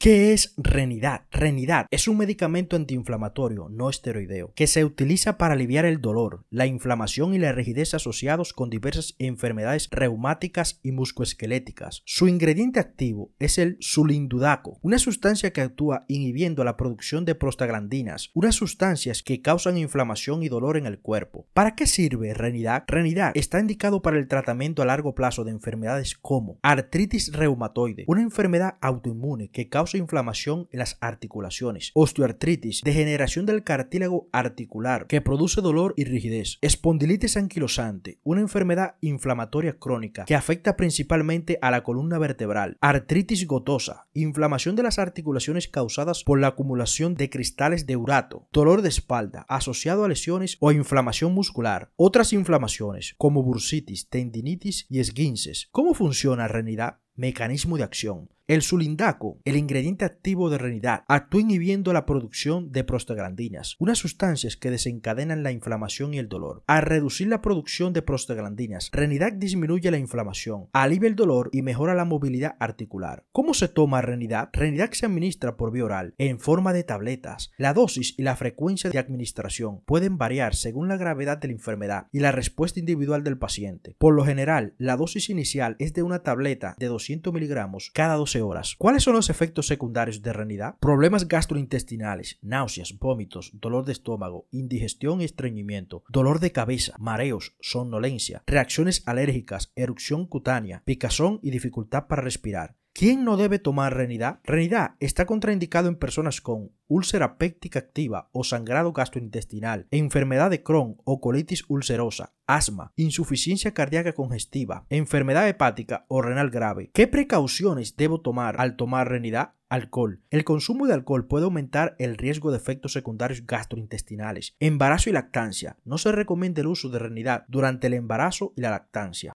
¿Qué es Renidad? Renidad es un medicamento antiinflamatorio no esteroideo que se utiliza para aliviar el dolor, la inflamación y la rigidez asociados con diversas enfermedades reumáticas y muscoesqueléticas. Su ingrediente activo es el sulindudaco, una sustancia que actúa inhibiendo la producción de prostaglandinas, unas sustancias que causan inflamación y dolor en el cuerpo. ¿Para qué sirve Renidad? Renidad está indicado para el tratamiento a largo plazo de enfermedades como artritis reumatoide, una enfermedad autoinmune que causa inflamación en las articulaciones, osteoartritis, degeneración del cartílago articular que produce dolor y rigidez, espondilitis anquilosante, una enfermedad inflamatoria crónica que afecta principalmente a la columna vertebral, artritis gotosa, inflamación de las articulaciones causadas por la acumulación de cristales de urato, dolor de espalda asociado a lesiones o inflamación muscular, otras inflamaciones como bursitis, tendinitis y esguinces. ¿Cómo funciona Renidad? Mecanismo de acción. El sulindaco, el ingrediente activo de renidad, actúa inhibiendo la producción de prostaglandinas, unas sustancias que desencadenan la inflamación y el dolor. Al reducir la producción de prostaglandinas, Renidac disminuye la inflamación, alivia el dolor y mejora la movilidad articular. ¿Cómo se toma renidad? Renidad se administra por vía oral, en forma de tabletas. La dosis y la frecuencia de administración pueden variar según la gravedad de la enfermedad y la respuesta individual del paciente. Por lo general, la dosis inicial es de una tableta de 200 miligramos cada 12 horas. ¿Cuáles son los efectos secundarios de renidad? Problemas gastrointestinales, náuseas, vómitos, dolor de estómago, indigestión y estreñimiento, dolor de cabeza, mareos, somnolencia, reacciones alérgicas, erupción cutánea, picazón y dificultad para respirar. ¿Quién no debe tomar renidad? Renidad está contraindicado en personas con úlcera péptica activa o sangrado gastrointestinal, enfermedad de Crohn o colitis ulcerosa, asma, insuficiencia cardíaca congestiva, enfermedad hepática o renal grave. ¿Qué precauciones debo tomar al tomar renidad? Alcohol. El consumo de alcohol puede aumentar el riesgo de efectos secundarios gastrointestinales. Embarazo y lactancia. No se recomienda el uso de renidad durante el embarazo y la lactancia.